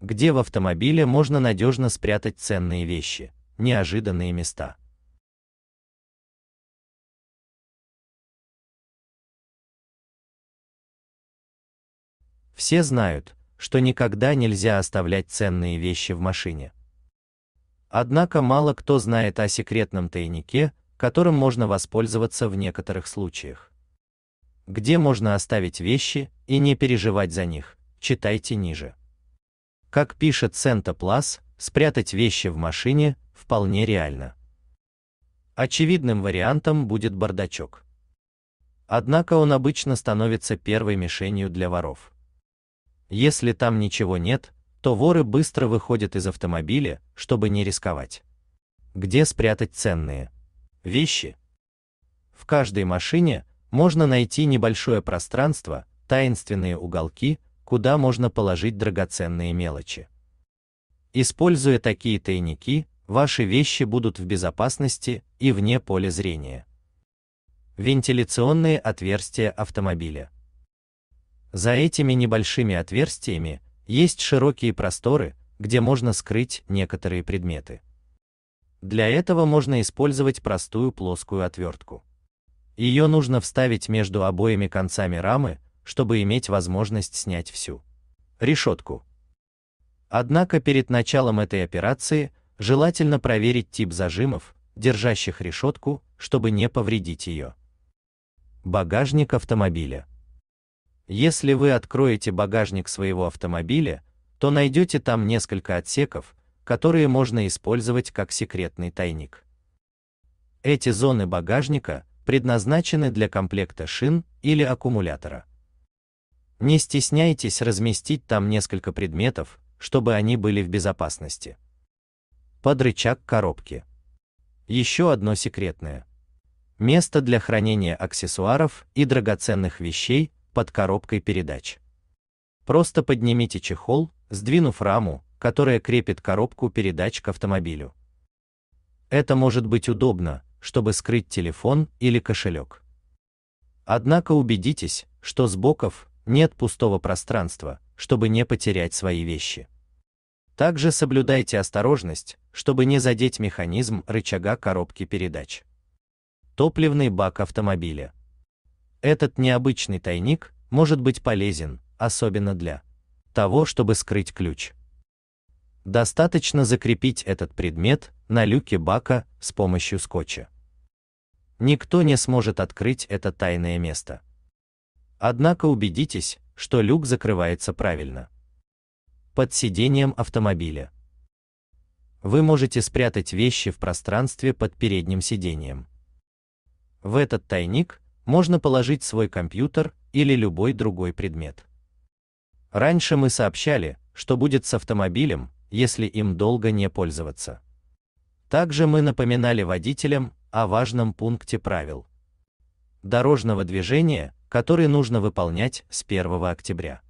где в автомобиле можно надежно спрятать ценные вещи, неожиданные места. Все знают, что никогда нельзя оставлять ценные вещи в машине. Однако мало кто знает о секретном тайнике, которым можно воспользоваться в некоторых случаях. Где можно оставить вещи и не переживать за них, читайте ниже. Как пишет Сента Плас, спрятать вещи в машине вполне реально. Очевидным вариантом будет бардачок. Однако он обычно становится первой мишенью для воров. Если там ничего нет, то воры быстро выходят из автомобиля, чтобы не рисковать. Где спрятать ценные вещи? В каждой машине можно найти небольшое пространство, таинственные уголки, куда можно положить драгоценные мелочи. Используя такие тайники, ваши вещи будут в безопасности и вне поля зрения. Вентиляционные отверстия автомобиля. За этими небольшими отверстиями есть широкие просторы, где можно скрыть некоторые предметы. Для этого можно использовать простую плоскую отвертку. Ее нужно вставить между обоими концами рамы, чтобы иметь возможность снять всю решетку. Однако перед началом этой операции желательно проверить тип зажимов, держащих решетку, чтобы не повредить ее. Багажник автомобиля. Если вы откроете багажник своего автомобиля, то найдете там несколько отсеков, которые можно использовать как секретный тайник. Эти зоны багажника предназначены для комплекта шин или аккумулятора. Не стесняйтесь разместить там несколько предметов, чтобы они были в безопасности. Под рычаг коробки. Еще одно секретное. Место для хранения аксессуаров и драгоценных вещей под коробкой передач. Просто поднимите чехол, сдвинув раму, которая крепит коробку передач к автомобилю. Это может быть удобно, чтобы скрыть телефон или кошелек. Однако убедитесь, что с боков нет пустого пространства, чтобы не потерять свои вещи. Также соблюдайте осторожность, чтобы не задеть механизм рычага коробки передач. Топливный бак автомобиля. Этот необычный тайник может быть полезен, особенно для того, чтобы скрыть ключ. Достаточно закрепить этот предмет на люке бака с помощью скотча. Никто не сможет открыть это тайное место. Однако убедитесь, что люк закрывается правильно. Под сиденьем автомобиля. Вы можете спрятать вещи в пространстве под передним сиденьем. В этот тайник можно положить свой компьютер или любой другой предмет. Раньше мы сообщали, что будет с автомобилем, если им долго не пользоваться. Также мы напоминали водителям о важном пункте правил дорожного движения, которые нужно выполнять с 1 октября.